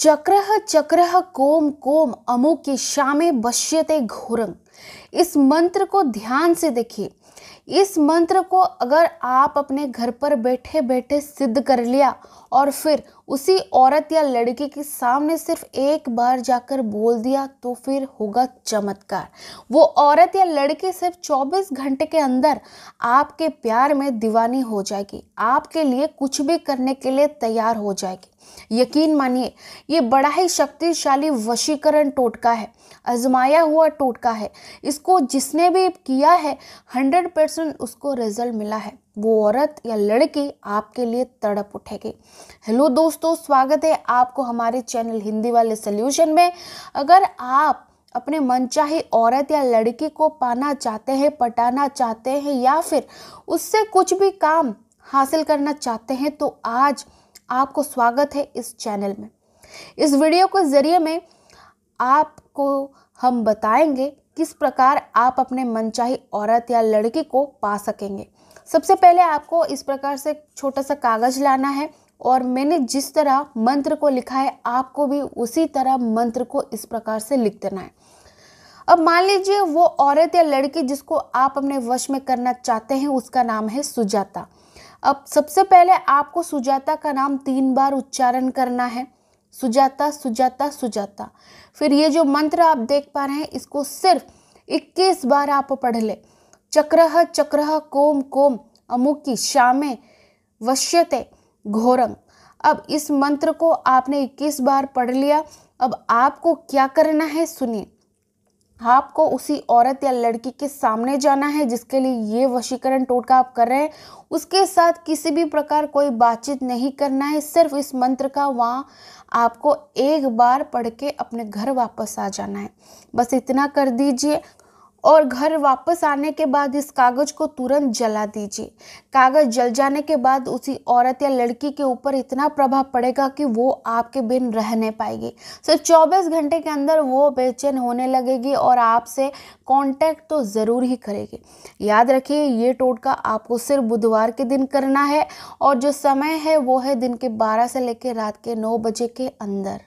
चक्रह चक्रह कोम कोम अमो के श्यामे बश्यते घोरंग इस मंत्र को ध्यान से देखिए इस मंत्र को अगर आप अपने घर पर बैठे बैठे सिद्ध कर लिया और फिर उसी औरत या लड़की के सामने सिर्फ एक बार जाकर बोल दिया तो फिर होगा चमत्कार वो औरत या लड़की सिर्फ 24 घंटे के अंदर आपके प्यार में दीवानी हो जाएगी आपके लिए कुछ भी करने के लिए तैयार हो जाएगी यकीन मानिए ये बड़ा ही शक्तिशाली वशीकरण टोटका है आजमाया हुआ टोटका है इसको जिसने भी किया है हंड्रेड परसेंट परसेंट उसको रिजल्ट मिला है वो औरत या लड़की आपके लिए तड़प उठेगी हेलो दोस्तों स्वागत है आपको हमारे चैनल हिंदी वाले सोल्यूशन में अगर आप अपने मनचाही औरत या लड़की को पाना चाहते हैं पटाना चाहते हैं या फिर उससे कुछ भी काम हासिल करना चाहते हैं तो आज आपको स्वागत है इस चैनल में इस वीडियो के ज़रिए में आपको हम बताएंगे किस प्रकार आप अपने मनचाही औरत या लड़के को पा सकेंगे सबसे पहले आपको इस प्रकार से छोटा सा कागज़ लाना है और मैंने जिस तरह मंत्र को लिखा है आपको भी उसी तरह मंत्र को इस प्रकार से लिख देना है अब मान लीजिए वो औरत या लड़की जिसको आप अपने वश में करना चाहते हैं उसका नाम है सुजाता अब सबसे पहले आपको सुजाता का नाम तीन बार उच्चारण करना है सुजाता सुजाता सुजाता फिर ये जो मंत्र आप देख पा रहे हैं इसको सिर्फ 21 बार आप पढ़ ले चक्रह चक्रह कोम कोम अमुकी श्यामे वश्यते घोरंग अब इस मंत्र को आपने 21 बार पढ़ लिया अब आपको क्या करना है सुनिए आपको उसी औरत या लड़की के सामने जाना है जिसके लिए ये वशीकरण टोटका आप कर रहे हैं उसके साथ किसी भी प्रकार कोई बातचीत नहीं करना है सिर्फ इस मंत्र का वहाँ आपको एक बार पढ़ के अपने घर वापस आ जाना है बस इतना कर दीजिए और घर वापस आने के बाद इस कागज़ को तुरंत जला दीजिए कागज़ जल जाने के बाद उसी औरत या लड़की के ऊपर इतना प्रभाव पड़ेगा कि वो आपके बिन रह नहीं पाएगी सो चौबीस घंटे के अंदर वो बेचैन होने लगेगी और आपसे कांटेक्ट तो ज़रूर ही करेगी याद रखिए ये टोटका आपको सिर्फ बुधवार के दिन करना है और जो समय है वो है दिन के बारह से लेकर रात के नौ बजे के अंदर